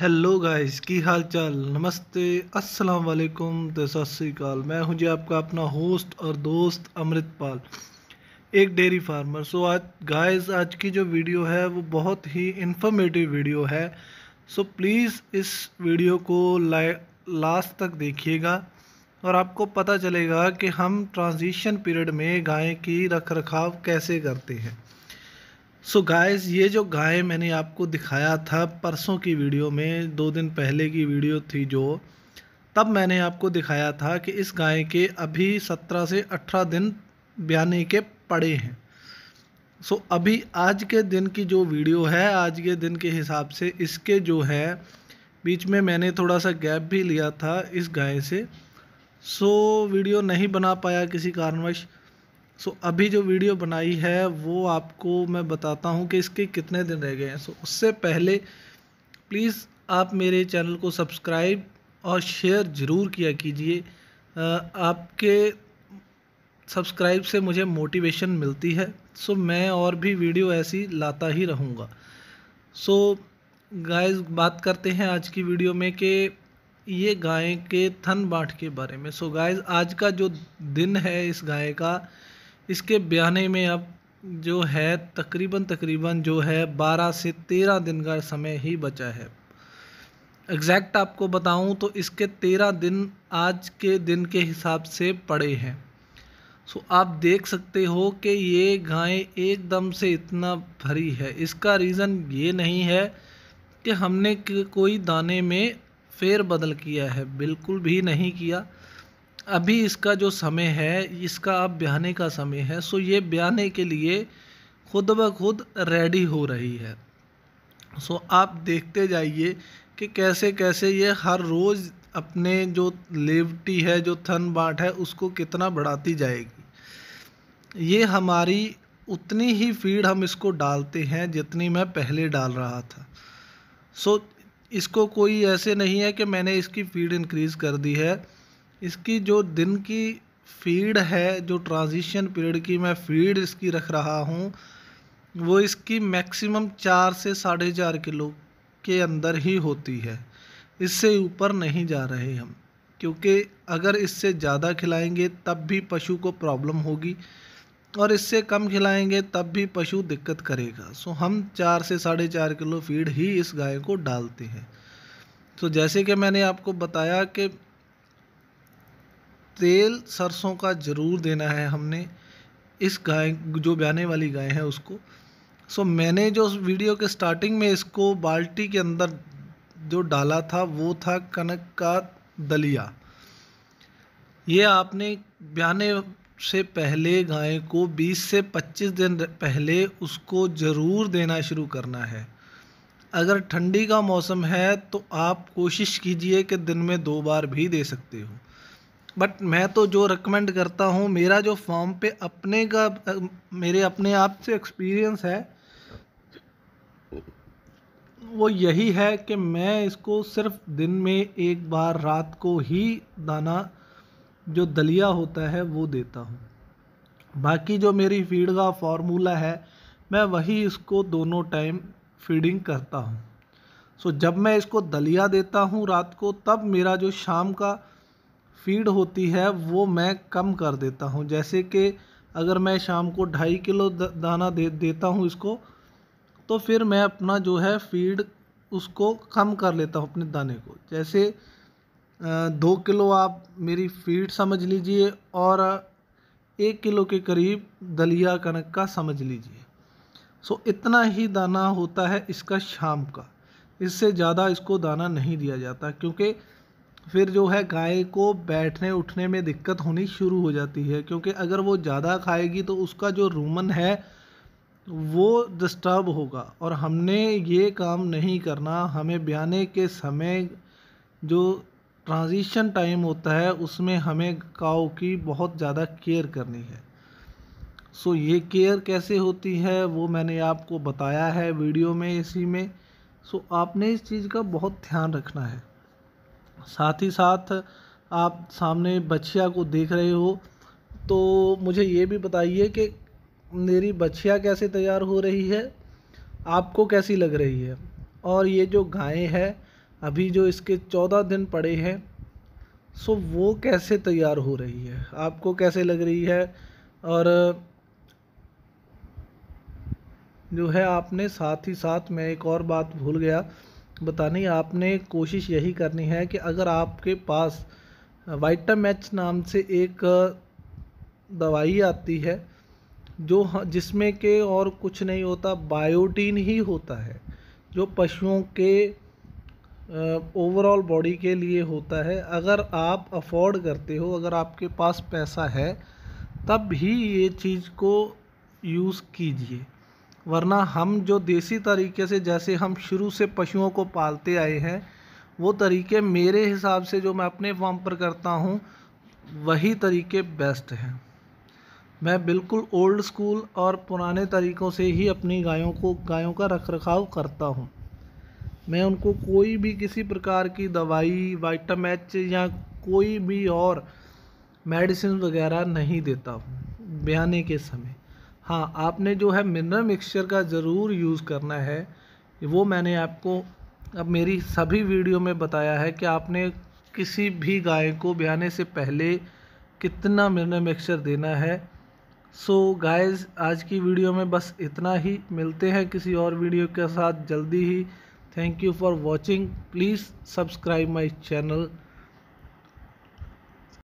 hello guys की हाल चाल नमस्ते अस्सलाम वालेकुम तो सत श्रीकाल मैं हूं जी आपका अपना होस्ट और दोस्त अमृतपाल एक डेयरी फार्मर सो आज गाइस आज की जो वीडियो है वो बहुत ही इन्फॉर्मेटिव वीडियो है सो प्लीज़ इस वीडियो को लास्ट तक देखिएगा और आपको पता चलेगा कि हम ट्रांजिशन पीरियड में गाय की रख रखाव कैसे करते हैं सो so गाइस ये जो गाय मैंने आपको दिखाया था परसों की वीडियो में दो दिन पहले की वीडियो थी जो तब मैंने आपको दिखाया था कि इस गाय के अभी सत्रह से अठारह दिन ब्याने के पड़े हैं सो so अभी आज के दिन की जो वीडियो है आज के दिन के हिसाब से इसके जो है बीच में मैंने थोड़ा सा गैप भी लिया था इस गाय से सो so, वीडियो नहीं बना पाया किसी कारणवश सो so, अभी जो वीडियो बनाई है वो आपको मैं बताता हूँ कि इसके कितने दिन रह गए हैं सो so, उससे पहले प्लीज़ आप मेरे चैनल को सब्सक्राइब और शेयर ज़रूर किया कीजिए आपके सब्सक्राइब से मुझे मोटिवेशन मिलती है सो so, मैं और भी वीडियो ऐसी लाता ही रहूँगा सो so, गाइस बात करते हैं आज की वीडियो में कि ये गाय के थन बाँट के बारे में सो so, गाइस आज का जो दिन है इस गाय का इसके ब्याने में अब जो है तकरीबन तकरीबन जो है बारह से तेरह दिन का समय ही बचा है एग्जैक्ट आपको बताऊं तो इसके तेरह दिन आज के दिन के हिसाब से पड़े हैं सो आप देख सकते हो कि ये गाय एकदम से इतना भरी है इसका रीज़न ये नहीं है कि हमने कोई दाने में फेर बदल किया है बिल्कुल भी नहीं किया अभी इसका जो समय है इसका अब ब्याने का समय है सो ये ब्याने के लिए खुद ब खुद रेडी हो रही है सो आप देखते जाइए कि कैसे कैसे ये हर रोज़ अपने जो लेवटी है जो थन बाट है उसको कितना बढ़ाती जाएगी ये हमारी उतनी ही फीड हम इसको डालते हैं जितनी मैं पहले डाल रहा था सो इसको कोई ऐसे नहीं है कि मैंने इसकी फीड इंक्रीज़ कर दी है इसकी जो दिन की फीड है जो ट्रांजिशन पीरियड की मैं फीड इसकी रख रहा हूँ वो इसकी मैक्सिमम चार से साढ़े चार किलो के अंदर ही होती है इससे ऊपर नहीं जा रहे हम क्योंकि अगर इससे ज़्यादा खिलाएंगे तब भी पशु को प्रॉब्लम होगी और इससे कम खिलाएंगे तब भी पशु दिक्कत करेगा सो हम चार से साढ़े चार किलो फीड ही इस गाय को डालते हैं तो जैसे कि मैंने आपको बताया कि तेल सरसों का ज़रूर देना है हमने इस गाय जो ब्याने वाली गाय है उसको सो मैंने जो वीडियो के स्टार्टिंग में इसको बाल्टी के अंदर जो डाला था वो था कनक का दलिया ये आपने ब्याने से पहले गाय को 20 से 25 दिन पहले उसको ज़रूर देना शुरू करना है अगर ठंडी का मौसम है तो आप कोशिश कीजिए कि दिन में दो बार भी दे सकते हो बट मैं तो जो रिकमेंड करता हूँ मेरा जो फॉर्म पे अपने का मेरे अपने आप से एक्सपीरियंस है वो यही है कि मैं इसको सिर्फ दिन में एक बार रात को ही दाना जो दलिया होता है वो देता हूँ बाकी जो मेरी फीड का फॉर्मूला है मैं वही इसको दोनों टाइम फीडिंग करता हूँ सो so, जब मैं इसको दलिया देता हूँ रात को तब मेरा जो शाम का फीड होती है वो मैं कम कर देता हूँ जैसे कि अगर मैं शाम को ढाई किलो दाना दे देता हूँ इसको तो फिर मैं अपना जो है फीड उसको कम कर लेता हूँ अपने दाने को जैसे दो किलो आप मेरी फीड समझ लीजिए और एक किलो के करीब दलिया कनक का समझ लीजिए सो इतना ही दाना होता है इसका शाम का इससे ज़्यादा इसको दाना नहीं दिया जाता क्योंकि फिर जो है गाय को बैठने उठने में दिक्कत होनी शुरू हो जाती है क्योंकि अगर वो ज़्यादा खाएगी तो उसका जो रूमन है वो डिस्टर्ब होगा और हमने ये काम नहीं करना हमें ब्याने के समय जो ट्रांजिशन टाइम होता है उसमें हमें काओ की बहुत ज़्यादा केयर करनी है सो ये केयर कैसे होती है वो मैंने आपको बताया है वीडियो में इसी में सो आपने इस चीज़ का बहुत ध्यान रखना है साथ ही साथ आप सामने बछिया को देख रहे हो तो मुझे ये भी बताइए कि मेरी बछिया कैसे तैयार हो रही है आपको कैसी लग रही है और ये जो गायें हैं अभी जो इसके चौदह दिन पड़े हैं सो वो कैसे तैयार हो रही है आपको कैसे लग रही है और जो है आपने साथ ही साथ मैं एक और बात भूल गया बतानी आपने कोशिश यही करनी है कि अगर आपके पास वाइटम एच नाम से एक दवाई आती है जो जिसमें के और कुछ नहीं होता बायोटीन ही होता है जो पशुओं के ओवरऑल बॉडी के लिए होता है अगर आप अफोर्ड करते हो अगर आपके पास पैसा है तब भी ये चीज़ को यूज़ कीजिए वरना हम जो देसी तरीके से जैसे हम शुरू से पशुओं को पालते आए हैं वो तरीके मेरे हिसाब से जो मैं अपने फॉर्म पर करता हूँ वही तरीके बेस्ट हैं मैं बिल्कुल ओल्ड स्कूल और पुराने तरीक़ों से ही अपनी गायों को गायों का रख रखाव करता हूँ मैं उनको कोई भी किसी प्रकार की दवाई वाइटम या कोई भी और मेडिसिन वगैरह नहीं देता हूँ ब्याने के समय हाँ आपने जो है मिनरल मिक्सचर का ज़रूर यूज़ करना है वो मैंने आपको अब मेरी सभी वीडियो में बताया है कि आपने किसी भी गाय को ब्याने से पहले कितना मिनरल मिक्सचर देना है सो so, गाइस आज की वीडियो में बस इतना ही मिलते हैं किसी और वीडियो के साथ जल्दी ही thank you for watching please subscribe my channel